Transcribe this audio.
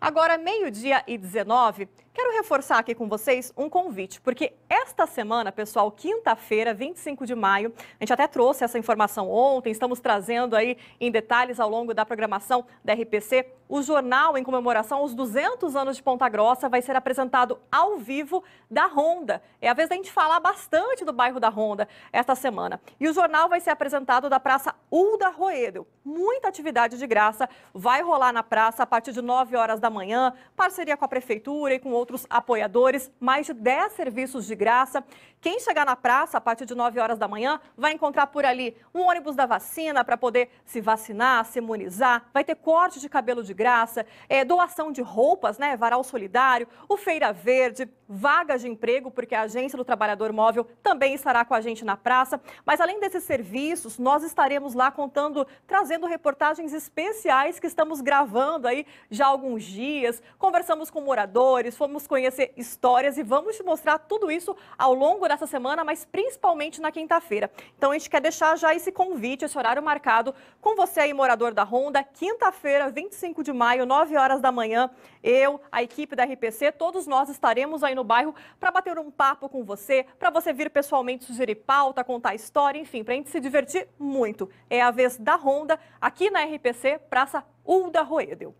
Agora, meio-dia e 19, Quero reforçar aqui com vocês um convite, porque esta semana, pessoal, quinta-feira, 25 de maio, a gente até trouxe essa informação ontem, estamos trazendo aí em detalhes ao longo da programação da RPC. O jornal em comemoração aos 200 anos de Ponta Grossa vai ser apresentado ao vivo da Ronda. É a vez da gente falar bastante do bairro da Ronda esta semana. E o jornal vai ser apresentado da Praça Ulda Roedel. Muita atividade de graça vai rolar na praça a partir de 9 horas da manhã, parceria com a prefeitura e com outros outros apoiadores, mais de 10 serviços de graça. Quem chegar na praça a partir de 9 horas da manhã vai encontrar por ali um ônibus da vacina para poder se vacinar, se imunizar, vai ter corte de cabelo de graça, é, doação de roupas, né, varal solidário, o Feira Verde, vagas de emprego, porque a Agência do Trabalhador Móvel também estará com a gente na praça. Mas além desses serviços, nós estaremos lá contando, trazendo reportagens especiais que estamos gravando aí já há alguns dias. Conversamos com moradores, fomos vamos conhecer histórias e vamos te mostrar tudo isso ao longo dessa semana, mas principalmente na quinta-feira. Então a gente quer deixar já esse convite, esse horário marcado com você aí, morador da Ronda, quinta-feira, 25 de maio, 9 horas da manhã. Eu, a equipe da RPC, todos nós estaremos aí no bairro para bater um papo com você, para você vir pessoalmente sugerir pauta, contar história, enfim, para a gente se divertir muito. É a vez da Ronda aqui na RPC, Praça Ulda Roedel.